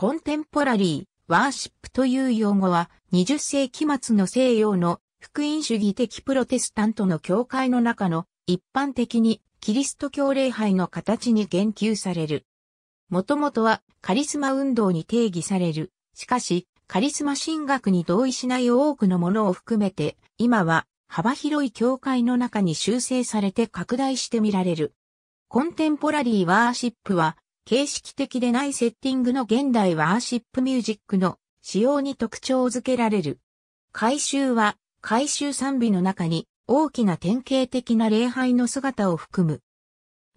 コンテンポラリー、ワーシップという用語は、20世紀末の西洋の福音主義的プロテスタントの教会の中の一般的にキリスト教礼拝の形に言及される。もともとはカリスマ運動に定義される。しかし、カリスマ神学に同意しない多くのものを含めて、今は幅広い教会の中に修正されて拡大してみられる。コンテンポラリーワーシップは形式的でないセッティングの現代ワーシップミュージックの使用に特徴づけられる。回収は、回収賛美の中に大きな典型的な礼拝の姿を含む。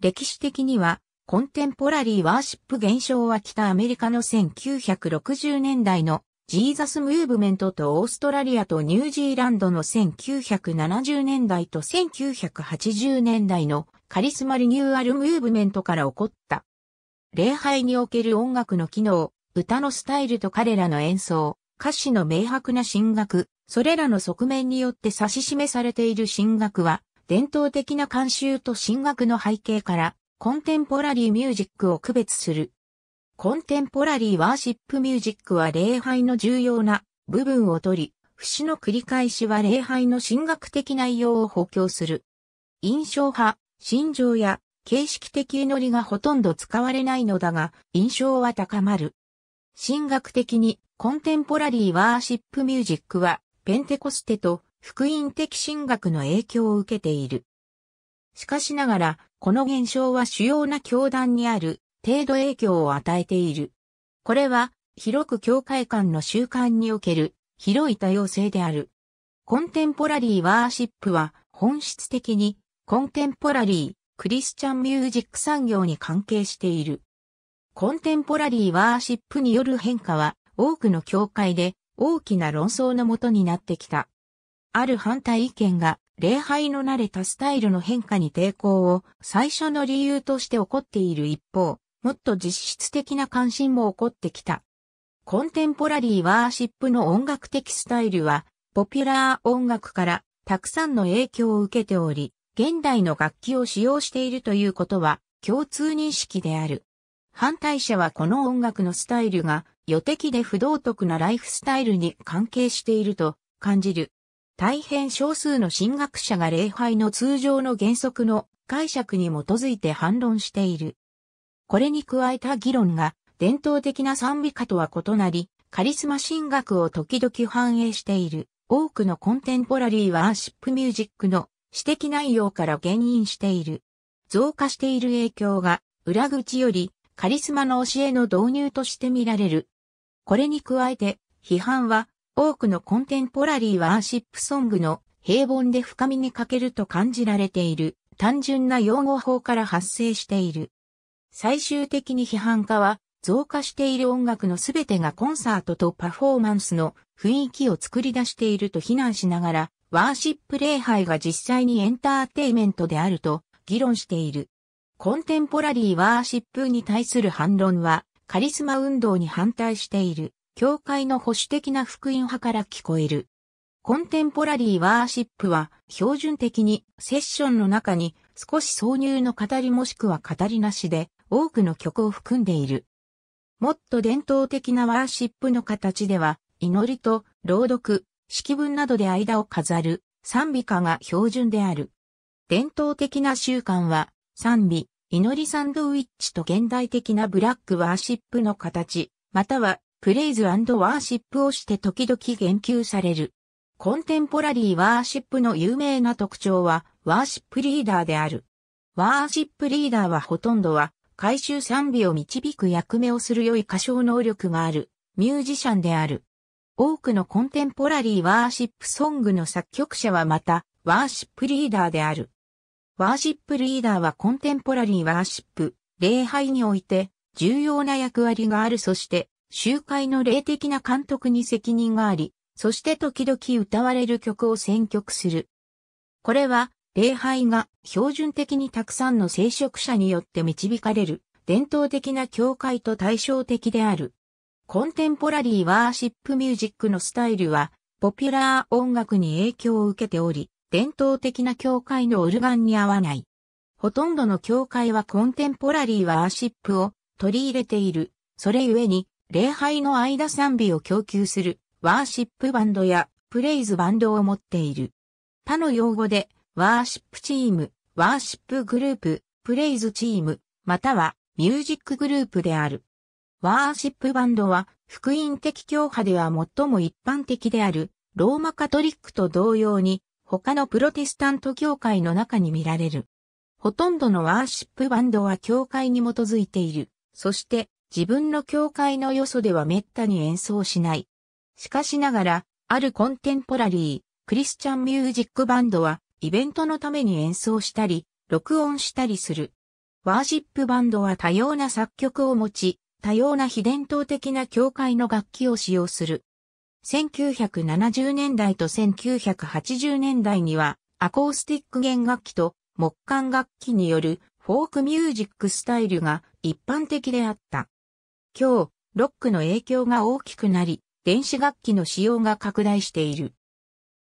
歴史的には、コンテンポラリーワーシップ現象は北アメリカの1960年代のジーザスムーブメントとオーストラリアとニュージーランドの1970年代と1980年代のカリスマリニューアルムーブメントから起こった礼拝における音楽の機能、歌のスタイルと彼らの演奏、歌詞の明白な進学、それらの側面によって指し示されている進学は、伝統的な慣習と進学の背景から、コンテンポラリーミュージックを区別する。コンテンポラリーワーシップミュージックは礼拝の重要な部分を取り、節の繰り返しは礼拝の神学的内容を補強する。印象派、心情や形式的祈りがほとんど使われないのだが、印象は高まる。神学的に、コンテンポラリーワーシップミュージックは、ペンテコステと福音的神学の影響を受けている。しかしながら、この現象は主要な教団にある程度影響を与えている。これは、広く教会間の習慣における広い多様性である。コンテンポラリーワーシップは本質的にコンテンポラリークリスチャンミュージック産業に関係している。コンテンポラリーワーシップによる変化は多くの教会で大きな論争のもとになってきた。ある反対意見が礼拝の慣れたスタイルの変化に抵抗を最初の理由として起こっている一方、もっと実質的な関心も起こってきた。コンテンポラリーワーシップの音楽的スタイルは、ポピュラー音楽からたくさんの影響を受けており、現代の楽器を使用しているということは共通認識である。反対者はこの音楽のスタイルが予的で不道徳なライフスタイルに関係していると感じる。大変少数の進学者が礼拝の通常の原則の解釈に基づいて反論している。これに加えた議論が伝統的な賛美歌とは異なり、カリスマ進学を時々反映している多くのコンテンポラリーワーシップミュージックの指摘内容から原因している。増加している影響が裏口よりカリスマの教えの導入として見られる。これに加えて批判は多くのコンテンポラリーワーシップソングの平凡で深みに欠けると感じられている単純な用語法から発生している。最終的に批判家は増加している音楽のすべてがコンサートとパフォーマンスの雰囲気を作り出していると非難しながらワーシップ礼拝が実際にエンターテイメントであると議論している。コンテンポラリーワーシップに対する反論は、カリスマ運動に反対している、教会の保守的な福音派から聞こえる。コンテンポラリーワーシップは、標準的にセッションの中に少し挿入の語りもしくは語りなしで、多くの曲を含んでいる。もっと伝統的なワーシップの形では、祈りと朗読、式文などで間を飾る賛美歌が標準である。伝統的な習慣は賛美、祈りサンドウィッチと現代的なブラックワーシップの形、またはプレイズワーシップをして時々言及される。コンテンポラリーワーシップの有名な特徴はワーシップリーダーである。ワーシップリーダーはほとんどは回収賛美を導く役目をする良い歌唱能力があるミュージシャンである。多くのコンテンポラリーワーシップソングの作曲者はまた、ワーシップリーダーである。ワーシップリーダーはコンテンポラリーワーシップ、礼拝において重要な役割があるそして、集会の霊的な監督に責任があり、そして時々歌われる曲を選曲する。これは、礼拝が標準的にたくさんの聖職者によって導かれる伝統的な教会と対照的である。コンテンポラリーワーシップミュージックのスタイルは、ポピュラー音楽に影響を受けており、伝統的な教会のオルガンに合わない。ほとんどの教会はコンテンポラリーワーシップを取り入れている。それゆえに、礼拝の間賛美を供給するワーシップバンドやプレイズバンドを持っている。他の用語で、ワーシップチーム、ワーシップグループ、プレイズチーム、またはミュージックグループである。ワーシップバンドは、福音的教派では最も一般的である、ローマカトリックと同様に、他のプロテスタント教会の中に見られる。ほとんどのワーシップバンドは教会に基づいている。そして、自分の教会のよそでは滅多に演奏しない。しかしながら、あるコンテンポラリー、クリスチャンミュージックバンドは、イベントのために演奏したり、録音したりする。ワーシップバンドは多様な作曲を持ち、多様な非伝統的な教会の楽器を使用する。1970年代と1980年代にはアコースティック弦楽器と木管楽器によるフォークミュージックスタイルが一般的であった。今日、ロックの影響が大きくなり、電子楽器の使用が拡大している。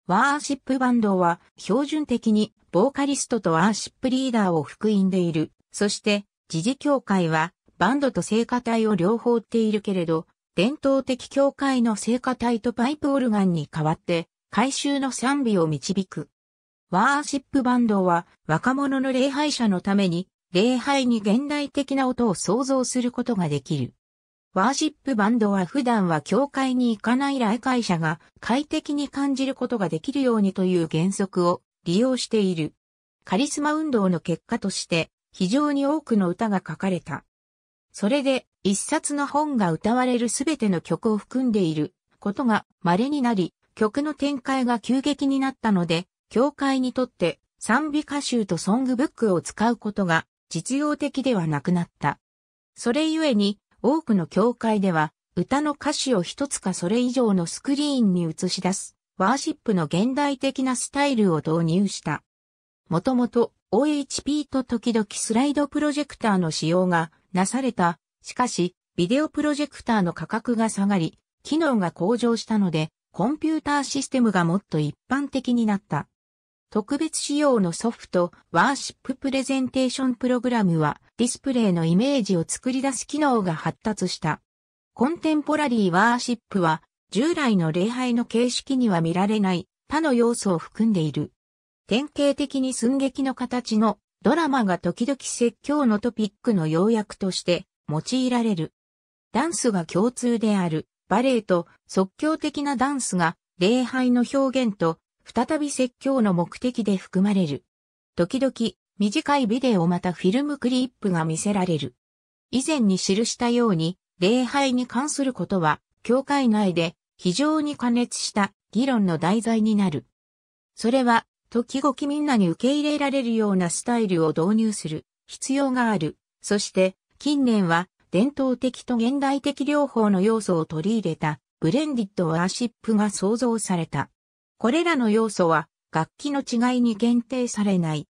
ワーシップバンドは標準的にボーカリストとワーシップリーダーを含んでいる。そして、時事協会はバンドと聖歌隊を両方っているけれど、伝統的教会の聖歌隊とパイプオルガンに代わって、回収の賛美を導く。ワーシップバンドは若者の礼拝者のために、礼拝に現代的な音を想像することができる。ワーシップバンドは普段は教会に行かない来会者が快適に感じることができるようにという原則を利用している。カリスマ運動の結果として非常に多くの歌が書かれた。それで一冊の本が歌われるすべての曲を含んでいることが稀になり、曲の展開が急激になったので、教会にとって賛美歌集とソングブックを使うことが実用的ではなくなった。それゆえに多くの教会では歌の歌詞を一つかそれ以上のスクリーンに映し出すワーシップの現代的なスタイルを導入した。もともと OHP と時々スライドプロジェクターの使用がなされた。しかし、ビデオプロジェクターの価格が下がり、機能が向上したので、コンピューターシステムがもっと一般的になった。特別仕様のソフト、ワーシッププレゼンテーションプログラムは、ディスプレイのイメージを作り出す機能が発達した。コンテンポラリーワーシップは、従来の礼拝の形式には見られない、他の要素を含んでいる。典型的に寸劇の形のドラマが時々説教のトピックの要約として用いられる。ダンスが共通であるバレエと即興的なダンスが礼拝の表現と再び説教の目的で含まれる。時々短いビデオまたフィルムクリップが見せられる。以前に記したように礼拝に関することは教会内で非常に過熱した議論の題材になる。それは時々みんなに受け入れられるようなスタイルを導入する必要がある。そして近年は伝統的と現代的両方の要素を取り入れたブレンディッドワーシップが創造された。これらの要素は楽器の違いに限定されない。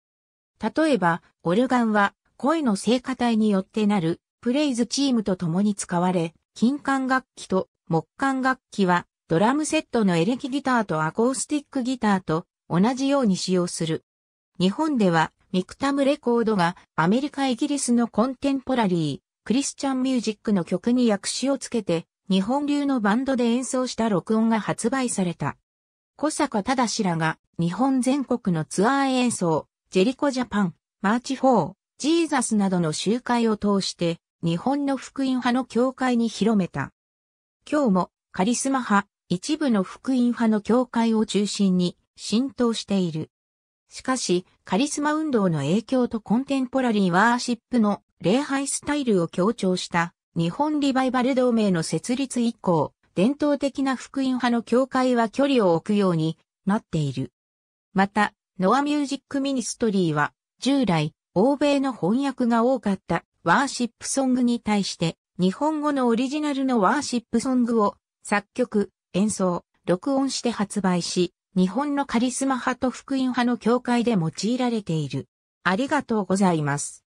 例えば、オルガンは声の聖歌体によってなるプレイズチームと共に使われ、金管楽器と木管楽器はドラムセットのエレキギターとアコースティックギターと同じように使用する。日本ではミクタムレコードがアメリカイギリスのコンテンポラリー、クリスチャンミュージックの曲に訳詞をつけて日本流のバンドで演奏した録音が発売された。小坂忠らが日本全国のツアー演奏、ジェリコジャパン、マーチフォー、ジーザスなどの集会を通して日本の福音派の教会に広めた。今日もカリスマ派、一部の福音派の教会を中心に浸透している。しかし、カリスマ運動の影響とコンテンポラリーワーシップの礼拝スタイルを強調した日本リバイバル同盟の設立以降、伝統的な福音派の教会は距離を置くようになっている。また、ノアミュージックミニストリーは、従来、欧米の翻訳が多かったワーシップソングに対して、日本語のオリジナルのワーシップソングを作曲、演奏、録音して発売し、日本のカリスマ派と福音派の教会で用いられている。ありがとうございます。